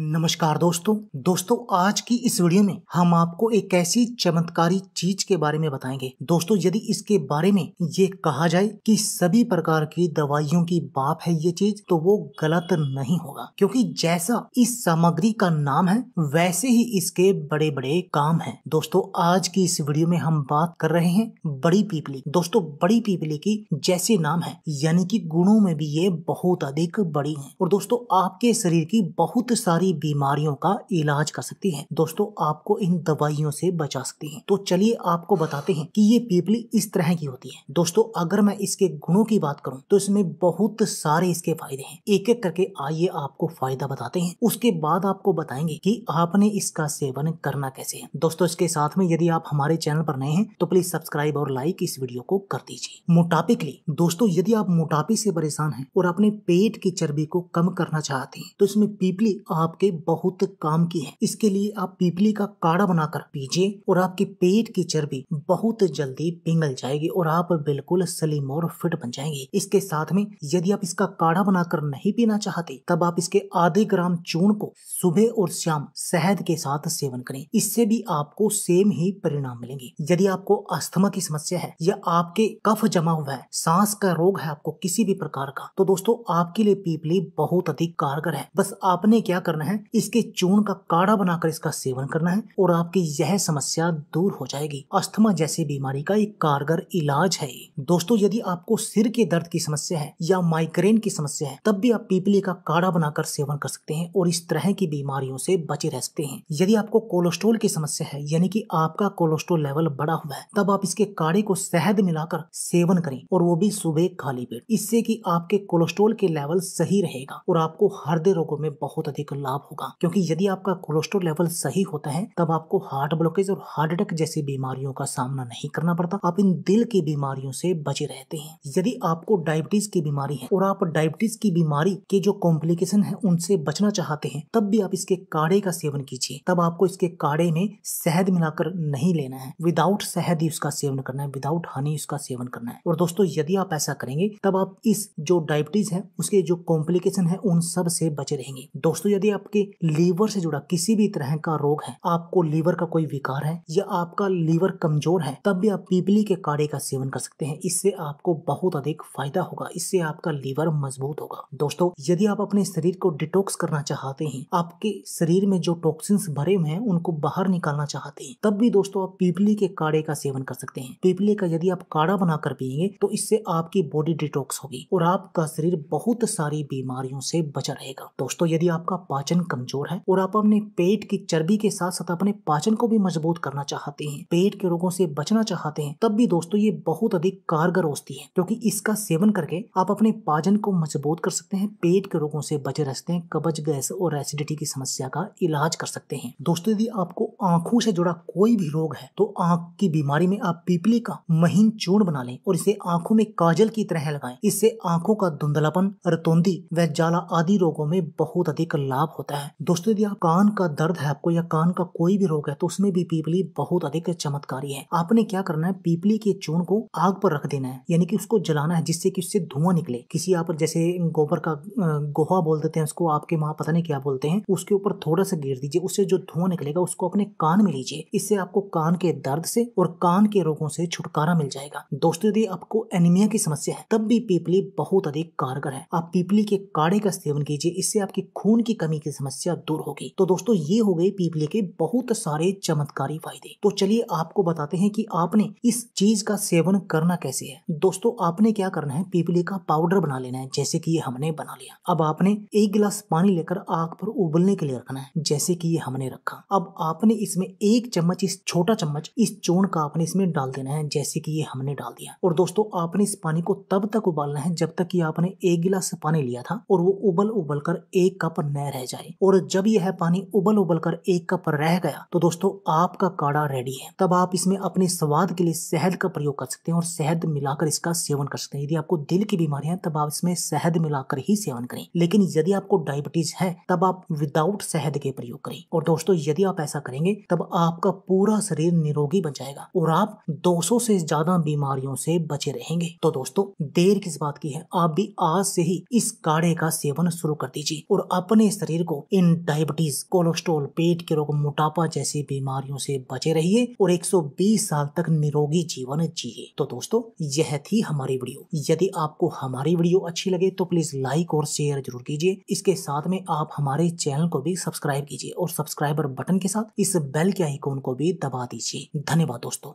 नमस्कार दोस्तों दोस्तों आज की इस वीडियो में हम आपको एक ऐसी चमत्कारी चीज के बारे में बताएंगे दोस्तों यदि इसके बारे में ये कहा जाए कि सभी प्रकार की दवाइयों की बाप है ये चीज तो वो गलत नहीं होगा क्योंकि जैसा इस सामग्री का नाम है वैसे ही इसके बड़े बड़े काम है दोस्तों आज की इस वीडियो में हम बात कर रहे हैं बड़ी पीपली दोस्तों बड़ी पीपली की जैसे नाम है यानी की गुणों में भी ये बहुत अधिक बड़ी है और दोस्तों आपके शरीर की बहुत सारी सारी बीमारियों का इलाज कर सकती है दोस्तों आपको इन दवाइयों से बचा सकती है तो चलिए आपको बताते हैं कि ये पीपली इस तरह की होती है दोस्तों अगर मैं इसके गुणों की बात करूं तो इसमें बहुत सारे इसके फायदे हैं एक एक करके आइए आपको फायदा बताते हैं उसके बाद आपको बताएंगे कि आपने इसका सेवन करना कैसे है दोस्तों इसके साथ में यदि आप हमारे चैनल पर नए हैं तो प्लीज सब्सक्राइब और लाइक इस वीडियो को कर दीजिए मोटापे के लिए दोस्तों यदि आप मोटापे से परेशान हैं और अपने पेट की चर्बी को कम करना चाहते हैं तो इसमें पीपली आप आपके बहुत काम की है इसके लिए आप पीपली का काढ़ा बनाकर पीजिए और आपके पेट की चर्बी बहुत जल्दी पिघल जाएगी और आप बिल्कुल सलीम और फिट बन जाएंगे इसके साथ में यदि आप इसका काढ़ा बनाकर नहीं पीना चाहते तब आप इसके आधे ग्राम चूर्ण को सुबह और शाम शहद के साथ सेवन करें इससे भी आपको सेम ही परिणाम मिलेंगे यदि आपको अस्थमा की समस्या है या आपके कफ जमा हुआ है सांस का रोग है आपको किसी भी प्रकार का तो दोस्तों आपके लिए पीपली बहुत अधिक कारगर है बस आपने क्या करना करना है इसके चूर्ण का काढ़ा बनाकर इसका सेवन करना है और आपकी यह समस्या दूर हो जाएगी अस्थमा जैसी बीमारी का एक कारगर इलाज है दोस्तों यदि आपको सिर के दर्द की समस्या है या माइग्रेन की समस्या है तब भी आप पीपली का काढ़ा बनाकर सेवन कर सकते हैं और इस तरह की बीमारियों से बचे रह सकते हैं यदि आपको कोलेस्ट्रोल की समस्या है यानी कि आपका कोलेस्ट्रोल लेवल बढ़ा हुआ है तब आप इसके काढ़े को शहद मिलाकर सेवन करें और वो भी सुबह खाली पेट इससे कि आपके कोलेस्ट्रोल के लेवल सही रहेगा और आपको हृदय रोगों में बहुत अधिक लाभ लाभ होगा क्योंकि यदि आपका कोलेस्ट्रॉल लेवल सही होता है तब आपको हार्ट ब्लॉकेज और हार्ट अटैक जैसी बीमारियों का सामना नहीं करना पड़ता आप इन दिल की बीमारियों से बचे रहते हैं यदि आपको डायबिटीज की बीमारी है और आप डायबिटीज की बीमारी के जो कॉम्प्लिकेशन है उनसे बचना चाहते हैं तब भी आप इसके काढ़े का सेवन कीजिए तब आपको इसके काढ़े में शहद मिलाकर नहीं लेना है विदाउट शहद ही उसका सेवन करना है विदाउट हनी उसका सेवन करना है और दोस्तों यदि आप ऐसा करेंगे तब आप इस जो डायबिटीज है उसके जो कॉम्प्लिकेशन है उन सब से बचे रहेंगे दोस्तों यदि आप आपके लीवर से जुड़ा किसी भी तरह का रोग है आपको लीवर का कोई विकार है या आपका लीवर कमजोर है तब भी आप पीपली के काढ़े का सेवन कर सकते हैं इससे आपको बहुत अधिक फायदा होगा इससे आपका लीवर मजबूत होगा दोस्तों यदि आप अपने शरीर को डिटॉक्स करना चाहते हैं आपके शरीर में जो टॉक्सिन्स भरे हुए हैं उनको बाहर निकालना चाहते हैं तब भी दोस्तों आप पीपली के काढ़े का सेवन कर सकते हैं पीपली का यदि आप काढ़ा बनाकर पियेंगे तो इससे आपकी बॉडी डिटॉक्स होगी और आपका शरीर बहुत सारी बीमारियों से बचा रहेगा दोस्तों यदि आपका पाचन पाचन कमजोर है और आप अपने पेट की चर्बी के साथ साथ अपने पाचन को भी मजबूत करना चाहते हैं पेट के रोगों से बचना चाहते हैं तब भी दोस्तों ये बहुत अधिक कारगर औषधि है क्योंकि इसका सेवन करके आप अपने पाचन को मजबूत कर सकते हैं पेट के रोगों से बचे रहते हैं कब्ज गैस और एसिडिटी की समस्या का इलाज कर सकते हैं दोस्तों यदि आपको आंखों से जुड़ा कोई भी रोग है तो आंख की बीमारी में आप पीपली का महीन चूर्ण बना लें और इसे आंखों में काजल की तरह लगाएं इससे आंखों का धुंधलापन रतौंदी व जाला आदि रोगों में बहुत अधिक लाभ होता होता है दोस्तों यदि आप कान का दर्द है आपको या कान का कोई भी रोग है तो उसमें भी पीपली बहुत अधिक चमत्कारी है आपने क्या करना है पीपली के चूर्ण को आग पर रख देना है यानी कि उसको जलाना है जिससे कि उससे धुआं निकले किसी आप जैसे गोबर का गोहा बोल देते हैं उसको आपके माँ पता नहीं क्या बोलते हैं उसके ऊपर थोड़ा सा गिर दीजिए उससे जो धुआं निकलेगा उसको अपने कान में लीजिए इससे आपको कान के दर्द से और कान के रोगों से छुटकारा मिल जाएगा दोस्तों यदि आपको एनीमिया की समस्या है तब भी पीपली बहुत अधिक कारगर है आप पीपली के काढ़े का सेवन कीजिए इससे आपकी खून की कमी की समस्या दूर होगी तो दोस्तों ये हो गए पीपले के बहुत सारे चमत्कारी फायदे तो चलिए आपको बताते हैं कि आपने इस चीज का सेवन करना कैसे है दोस्तों आपने क्या करना है पीपले का पाउडर बना लेना है जैसे की ये हमने बना लिया अब आपने एक गिलास पानी लेकर आग पर उबलने के लिए रखना है जैसे की ये हमने रखा अब आपने इसमें एक चम्मच इस छोटा चम्मच इस चोन का आपने इसमें डाल देना है जैसे की ये हमने डाल दिया और दोस्तों आपने इस पानी को तब तक उबालना है जब तक कि आपने एक गिलास पानी लिया था और वो उबल उबल कर एक कप न रह जाए जाए और जब यह पानी उबल उबल कर एक कप रह गया तो दोस्तों आपका काढ़ा रेडी है तब आप इसमें अपने स्वाद के लिए शहद का प्रयोग कर सकते हैं और शहद मिलाकर इसका सेवन कर सकते हैं यदि आपको दिल की बीमारी है तब आप इसमें शहद मिलाकर ही सेवन करें लेकिन यदि आपको डायबिटीज है तब आप विदाउट शहद के प्रयोग करें और दोस्तों यदि आप ऐसा करेंगे तब आपका पूरा शरीर निरोगी बन जाएगा और आप 200 से ज्यादा बीमारियों से बचे रहेंगे तो दोस्तों देर किस बात की है आप भी आज से ही इस काढ़े का सेवन शुरू कर दीजिए और अपने शरीर को इन डायबिटीज कोलेस्ट्रोल पेट के रोग मोटापा जैसी बीमारियों से बचे रहिए और 120 साल तक निरोगी जीवन जिए तो दोस्तों यह थी हमारी वीडियो यदि आपको हमारी वीडियो अच्छी लगे तो प्लीज लाइक और शेयर जरूर कीजिए इसके साथ में आप हमारे चैनल को भी सब्सक्राइब कीजिए और सब्सक्राइबर बटन के साथ इस बेल के आइकॉन को भी दबा दीजिए धन्यवाद दोस्तों